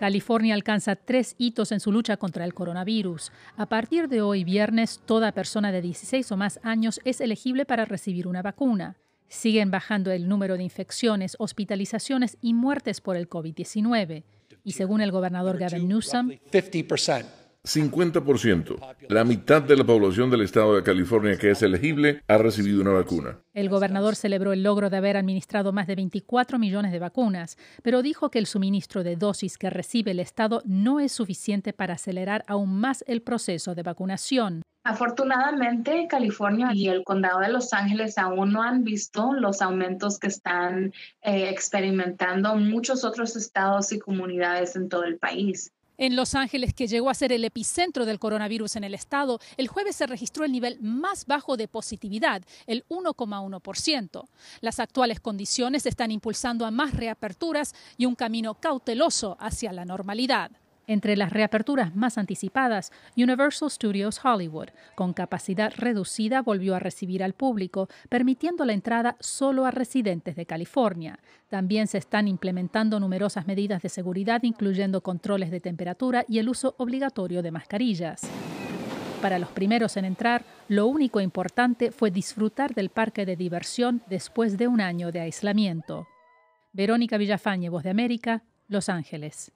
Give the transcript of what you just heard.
California alcanza tres hitos en su lucha contra el coronavirus. A partir de hoy viernes, toda persona de 16 o más años es elegible para recibir una vacuna. Siguen bajando el número de infecciones, hospitalizaciones y muertes por el COVID-19. Y según el gobernador Gavin Newsom, 50%, la mitad de la población del estado de California que es elegible, ha recibido una vacuna. El gobernador celebró el logro de haber administrado más de 24 millones de vacunas, pero dijo que el suministro de dosis que recibe el estado no es suficiente para acelerar aún más el proceso de vacunación. Afortunadamente, California y el condado de Los Ángeles aún no han visto los aumentos que están eh, experimentando muchos otros estados y comunidades en todo el país en Los Ángeles, que llegó a ser el epicentro del coronavirus en el estado, el jueves se registró el nivel más bajo de positividad, el 1,1%. Las actuales condiciones están impulsando a más reaperturas y un camino cauteloso hacia la normalidad. Entre las reaperturas más anticipadas, Universal Studios Hollywood, con capacidad reducida, volvió a recibir al público, permitiendo la entrada solo a residentes de California. También se están implementando numerosas medidas de seguridad, incluyendo controles de temperatura y el uso obligatorio de mascarillas. Para los primeros en entrar, lo único importante fue disfrutar del parque de diversión después de un año de aislamiento. Verónica Villafañe, Voz de América, Los Ángeles.